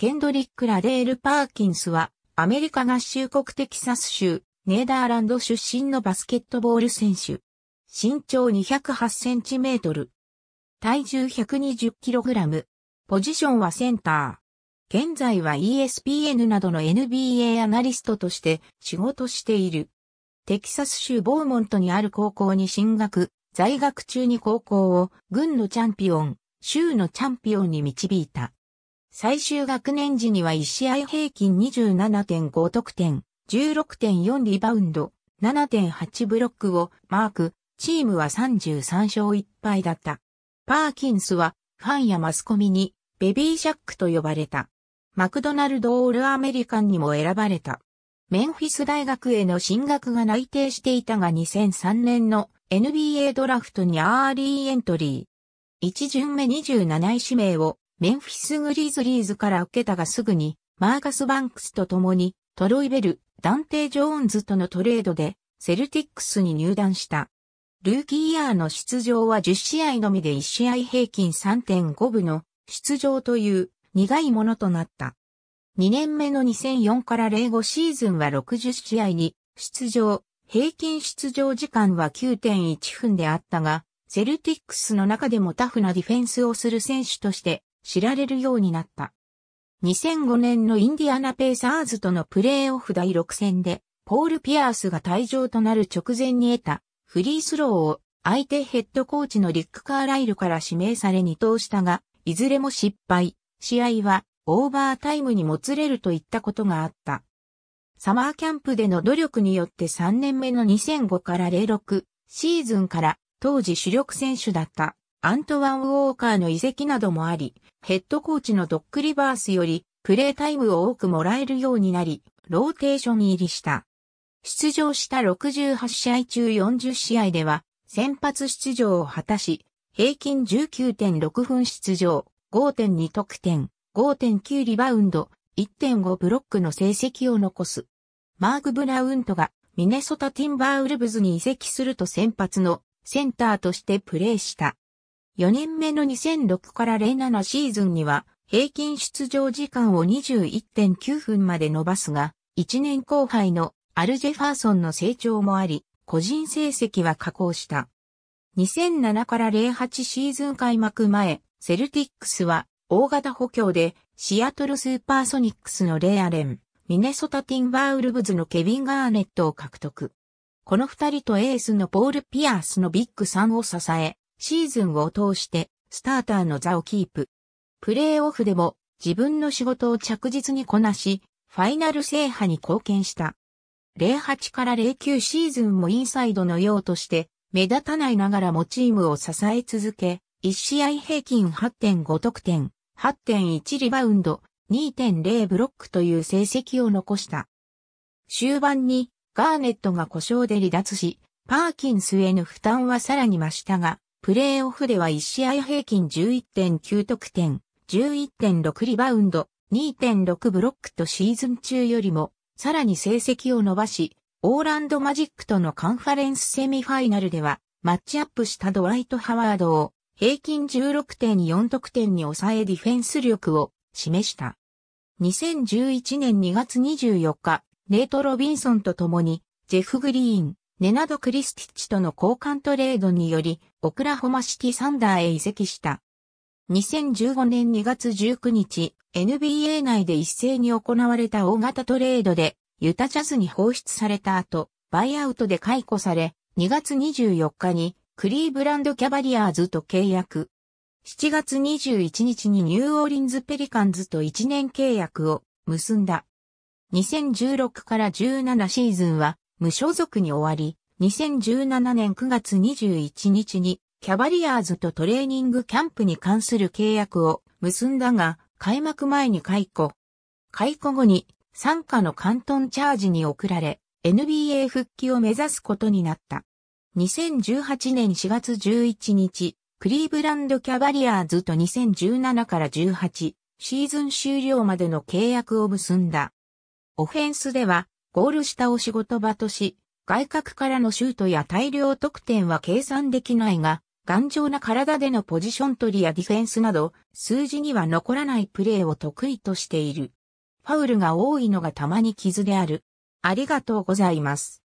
ケンドリック・ラデール・パーキンスは、アメリカ合衆国テキサス州、ネーダーランド出身のバスケットボール選手。身長208センチメートル。体重120キログラム。ポジションはセンター。現在は ESPN などの NBA アナリストとして仕事している。テキサス州ボーモントにある高校に進学、在学中に高校を軍のチャンピオン、州のチャンピオンに導いた。最終学年時には1試合平均27.5得点、16.4リバウンド、7.8ブロックをマーク、チームは33勝1敗だった。パーキンスはファンやマスコミにベビーシャックと呼ばれた。マクドナルド・オール・アメリカンにも選ばれた。メンフィス大学への進学が内定していたが2003年の NBA ドラフトにアーリーエントリー。1巡目27位指名をメンフィス・グリーズリーズから受けたがすぐに、マーガス・バンクスと共に、トロイベル、ダンテ・ジョーンズとのトレードで、セルティックスに入団した。ルーキーイヤーの出場は10試合のみで1試合平均3.5部の出場という苦いものとなった。2年目の2004から05シーズンは60試合に出場、平均出場時間は9.1分であったが、セルティックスの中でもタフなディフェンスをする選手として知られるようになった。2005年のインディアナペーサーズとのプレーオフ第6戦で、ポール・ピアースが退場となる直前に得たフリースローを相手ヘッドコーチのリック・カーライルから指名され二投したが、いずれも失敗。試合はオーバータイムにもつれるといったことがあった。サマーキャンプでの努力によって3年目の2005から06シーズンから当時主力選手だったアントワン・ウォーカーの遺跡などもあり、ヘッドコーチのドック・リバースよりプレータイムを多くもらえるようになり、ローテーション入りした。出場した68試合中40試合では、先発出場を果たし、平均19.6分出場、5.2得点、5.9リバウンド、1.5ブロックの成績を残す。マーク・ブラウントがミネソタ・ティンバーウルブズに移籍すると先発のセンターとしてプレーした。4年目の2006から07シーズンには、平均出場時間を21.9分まで伸ばすが、1年後輩のアルジェファーソンの成長もあり、個人成績は下降した。2007から08シーズン開幕前、セルティックスは大型補強でシアトルスーパーソニックスのレイアレン、ミネソタティンバーウルブズのケビン・ガーネットを獲得。この二人とエースのポール・ピアースのビッグ3を支え、シーズンを通してスターターの座をキープ。プレーオフでも自分の仕事を着実にこなし、ファイナル制覇に貢献した。08から09シーズンもインサイドのようとして、目立たないながらもチームを支え続け、1試合平均8.5得点、8.1リバウンド、2.0ブロックという成績を残した。終盤にガーネットが故障で離脱し、パーキンスへの負担はさらに増したが、プレーオフでは1試合平均11.9得点、11.6リバウンド、2.6ブロックとシーズン中よりも、さらに成績を伸ばし、オーランドマジックとのカンファレンスセミファイナルでは、マッチアップしたドワイト・ハワードを、平均16.4得点に抑えディフェンス力を示した。2011年2月24日、ネイト・ロビンソンと共に、ジェフ・グリーン、ネナド・クリスティッチとの交換トレードにより、オクラホマシティ・サンダーへ移籍した。2015年2月19日、NBA 内で一斉に行われた大型トレードで、ユタジャズに放出された後、バイアウトで解雇され、2月24日にクリーブランドキャバリアーズと契約。7月21日にニューオーリンズペリカンズと1年契約を結んだ。2016から17シーズンは無所属に終わり、2017年9月21日にキャバリアーズとトレーニングキャンプに関する契約を結んだが、開幕前に解雇。解雇後に、参加の関東チャージに送られ、NBA 復帰を目指すことになった。2018年4月11日、クリーブランドキャバリアーズと2017から18シーズン終了までの契約を結んだ。オフェンスでは、ゴール下を仕事場とし、外角からのシュートや大量得点は計算できないが、頑丈な体でのポジション取りやディフェンスなど、数字には残らないプレーを得意としている。ファウルが多いのがたまに傷である。ありがとうございます。